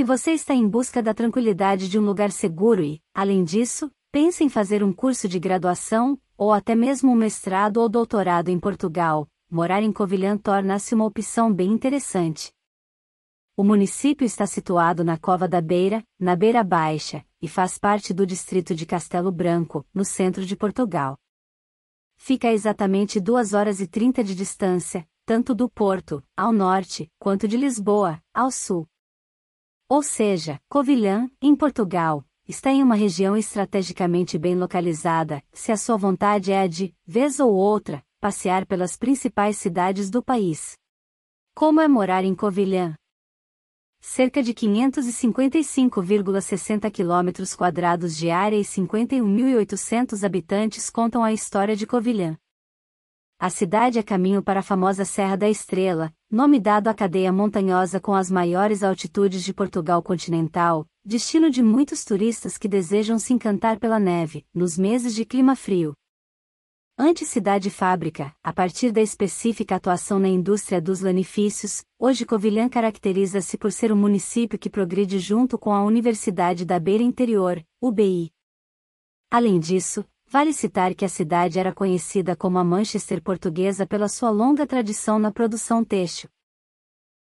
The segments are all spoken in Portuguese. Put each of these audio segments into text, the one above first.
Se você está em busca da tranquilidade de um lugar seguro e, além disso, pensa em fazer um curso de graduação, ou até mesmo um mestrado ou doutorado em Portugal, morar em Covilhã torna-se uma opção bem interessante. O município está situado na Cova da Beira, na Beira Baixa, e faz parte do distrito de Castelo Branco, no centro de Portugal. Fica a exatamente 2 horas e 30 de distância, tanto do Porto, ao norte, quanto de Lisboa, ao sul. Ou seja, Covilhã, em Portugal, está em uma região estrategicamente bem localizada, se a sua vontade é a de, vez ou outra, passear pelas principais cidades do país. Como é morar em Covilhã? Cerca de 555,60 km quadrados de área e 51.800 habitantes contam a história de Covilhã. A cidade é caminho para a famosa Serra da Estrela, nome dado à cadeia montanhosa com as maiores altitudes de Portugal continental, destino de muitos turistas que desejam se encantar pela neve, nos meses de clima frio. Anticidade Fábrica, a partir da específica atuação na indústria dos lanifícios, hoje Covilhã caracteriza-se por ser um município que progride junto com a Universidade da Beira Interior, UBI. Além disso, Vale citar que a cidade era conhecida como a Manchester portuguesa pela sua longa tradição na produção têxtil.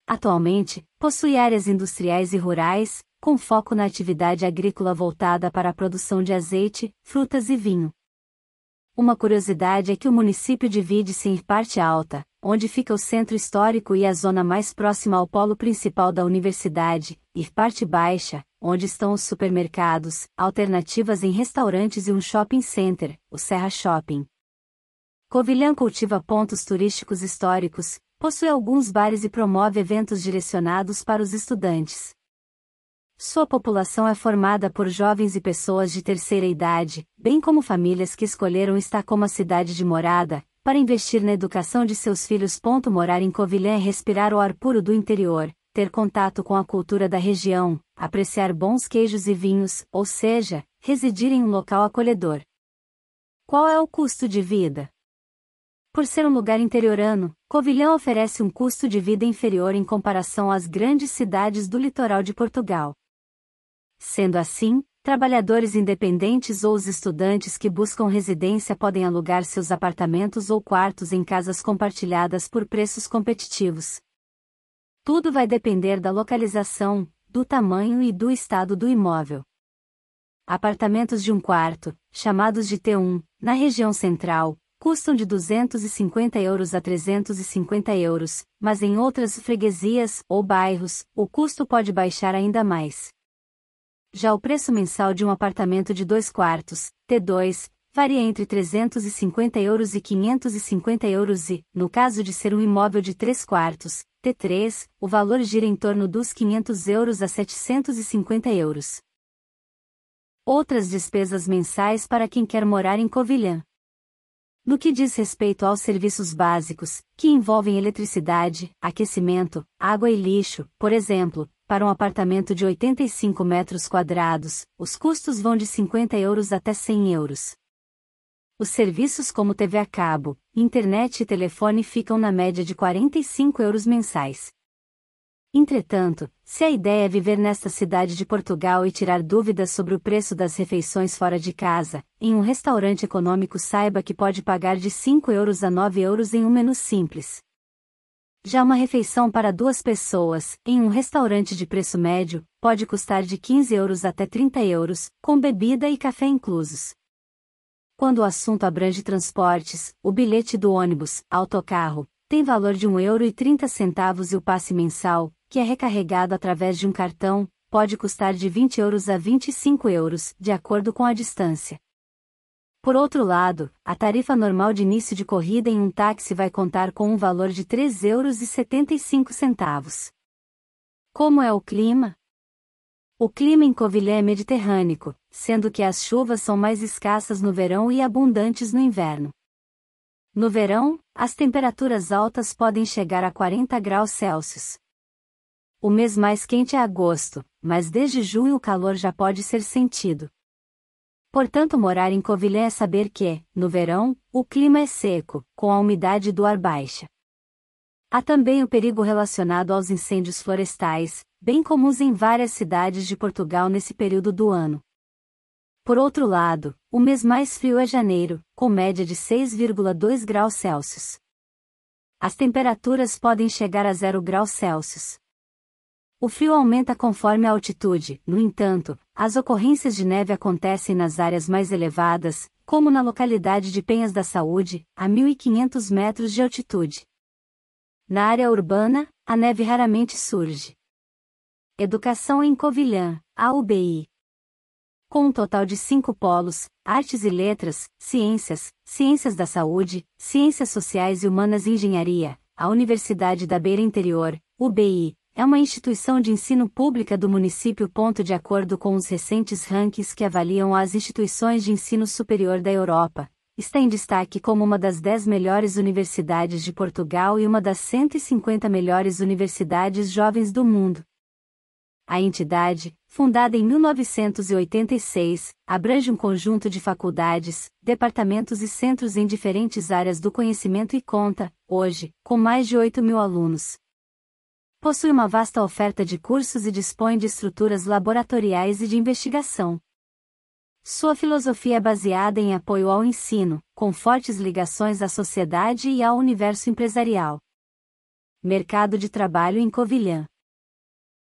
Atualmente, possui áreas industriais e rurais, com foco na atividade agrícola voltada para a produção de azeite, frutas e vinho. Uma curiosidade é que o município divide-se em parte alta, onde fica o centro histórico e a zona mais próxima ao polo principal da universidade, e parte baixa, onde estão os supermercados, alternativas em restaurantes e um shopping center, o Serra Shopping. Covilhã cultiva pontos turísticos históricos, possui alguns bares e promove eventos direcionados para os estudantes. Sua população é formada por jovens e pessoas de terceira idade, bem como famílias que escolheram estar como a cidade de morada, para investir na educação de seus filhos. Morar em Covilhã é respirar o ar puro do interior, ter contato com a cultura da região, apreciar bons queijos e vinhos, ou seja, residir em um local acolhedor. Qual é o custo de vida? Por ser um lugar interiorano, Covilhã oferece um custo de vida inferior em comparação às grandes cidades do litoral de Portugal. Sendo assim, trabalhadores independentes ou os estudantes que buscam residência podem alugar seus apartamentos ou quartos em casas compartilhadas por preços competitivos, tudo vai depender da localização, do tamanho e do estado do imóvel. Apartamentos de um quarto, chamados de T1, na região central, custam de 250 euros a 350 euros, mas em outras freguesias ou bairros, o custo pode baixar ainda mais. Já o preço mensal de um apartamento de dois quartos, T2, varia entre 350 euros e 550 euros e, no caso de ser um imóvel de três quartos, o valor gira em torno dos 500 euros a 750 euros. Outras despesas mensais para quem quer morar em Covilhã. No que diz respeito aos serviços básicos, que envolvem eletricidade, aquecimento, água e lixo, por exemplo, para um apartamento de 85 metros quadrados, os custos vão de 50 euros até 100 euros. Os serviços como TV a cabo, internet e telefone ficam na média de 45 euros mensais. Entretanto, se a ideia é viver nesta cidade de Portugal e tirar dúvidas sobre o preço das refeições fora de casa, em um restaurante econômico saiba que pode pagar de 5 euros a 9 euros em um menu simples. Já uma refeição para duas pessoas, em um restaurante de preço médio, pode custar de 15 euros até 30 euros, com bebida e café inclusos. Quando o assunto abrange transportes, o bilhete do ônibus, autocarro, tem valor de R$ euro e o passe mensal, que é recarregado através de um cartão, pode custar de 20 euros a 25 euros, de acordo com a distância. Por outro lado, a tarifa normal de início de corrida em um táxi vai contar com um valor de 3,75 euros. Como é o clima? O clima em Covilhã é mediterrâneo, sendo que as chuvas são mais escassas no verão e abundantes no inverno. No verão, as temperaturas altas podem chegar a 40 graus Celsius. O mês mais quente é agosto, mas desde junho o calor já pode ser sentido. Portanto, morar em Covilhã é saber que, no verão, o clima é seco, com a umidade do ar baixa. Há também o perigo relacionado aos incêndios florestais, bem comuns em várias cidades de Portugal nesse período do ano. Por outro lado, o mês mais frio é janeiro, com média de 6,2 graus Celsius. As temperaturas podem chegar a 0 graus Celsius. O frio aumenta conforme a altitude, no entanto, as ocorrências de neve acontecem nas áreas mais elevadas, como na localidade de Penhas da Saúde, a 1.500 metros de altitude. Na área urbana, a neve raramente surge. Educação em Covilhã, a UBI. Com um total de cinco polos, artes e letras, ciências, ciências da saúde, ciências sociais e humanas e engenharia, a Universidade da Beira Interior, UBI, é uma instituição de ensino pública do município. De acordo com os recentes rankings que avaliam as instituições de ensino superior da Europa, está em destaque como uma das 10 melhores universidades de Portugal e uma das 150 melhores universidades jovens do mundo. A entidade, fundada em 1986, abrange um conjunto de faculdades, departamentos e centros em diferentes áreas do conhecimento e conta, hoje, com mais de 8 mil alunos. Possui uma vasta oferta de cursos e dispõe de estruturas laboratoriais e de investigação. Sua filosofia é baseada em apoio ao ensino, com fortes ligações à sociedade e ao universo empresarial. Mercado de trabalho em Covilhã.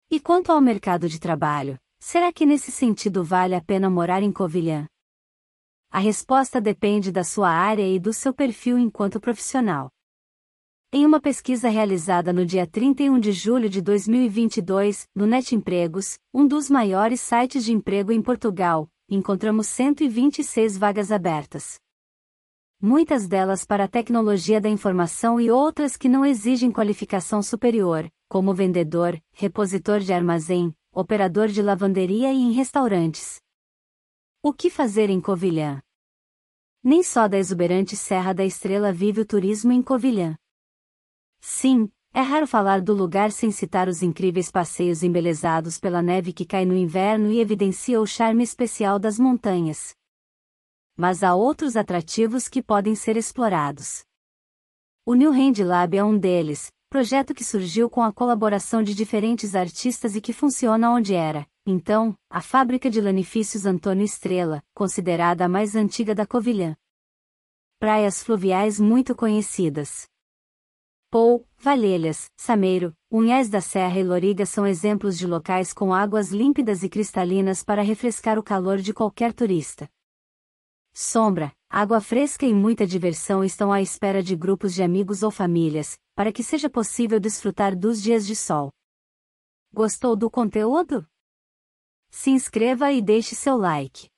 E quanto ao mercado de trabalho, será que nesse sentido vale a pena morar em Covilhã? A resposta depende da sua área e do seu perfil enquanto profissional. Em uma pesquisa realizada no dia 31 de julho de 2022, no Net Empregos, um dos maiores sites de emprego em Portugal, encontramos 126 vagas abertas. Muitas delas para a tecnologia da informação e outras que não exigem qualificação superior, como vendedor, repositor de armazém, operador de lavanderia e em restaurantes. O que fazer em Covilhã? Nem só da exuberante Serra da Estrela vive o turismo em Covilhã. Sim, é raro falar do lugar sem citar os incríveis passeios embelezados pela neve que cai no inverno e evidencia o charme especial das montanhas. Mas há outros atrativos que podem ser explorados. O New Hand Lab é um deles, projeto que surgiu com a colaboração de diferentes artistas e que funciona onde era, então, a fábrica de lanifícios Antônio Estrela, considerada a mais antiga da Covilhã. Praias fluviais muito conhecidas. Pou, Valhelhas, Sameiro, Unhés da Serra e Loriga são exemplos de locais com águas límpidas e cristalinas para refrescar o calor de qualquer turista. Sombra, água fresca e muita diversão estão à espera de grupos de amigos ou famílias, para que seja possível desfrutar dos dias de sol. Gostou do conteúdo? Se inscreva e deixe seu like.